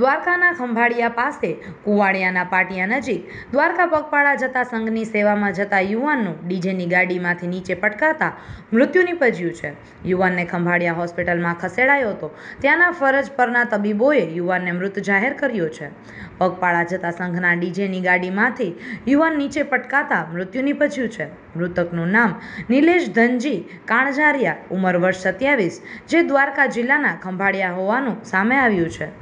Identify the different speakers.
Speaker 1: દ્વારકાના ખંભાળિયા પાસે કુવાડિયાના પાટિયા નજીક દ્વારકા પગપાળા જતા સંઘની સેવામાં જતા યુવાનનું ડીજેની ગાડીમાંથી નીચે પટકાતા મૃત્યુ નીપજ્યું છે યુવાનને ખંભાળિયા હોસ્પિટલમાં ખસેડાયો હતો ત્યાંના ફરજ પરના તબીબોએ યુવાનને મૃત જાહેર કર્યો છે પગપાળા જતા સંઘના ડીજેની ગાડીમાંથી યુવાન નીચે પટકાતા મૃત્યુ નીપજ્યું છે મૃતકનું નામ નિલેશ ધનજી કાણઝારિયા ઉંમર વર્ષ સત્યાવીસ જે દ્વારકા જિલ્લાના ખંભાળિયા હોવાનું સામે આવ્યું છે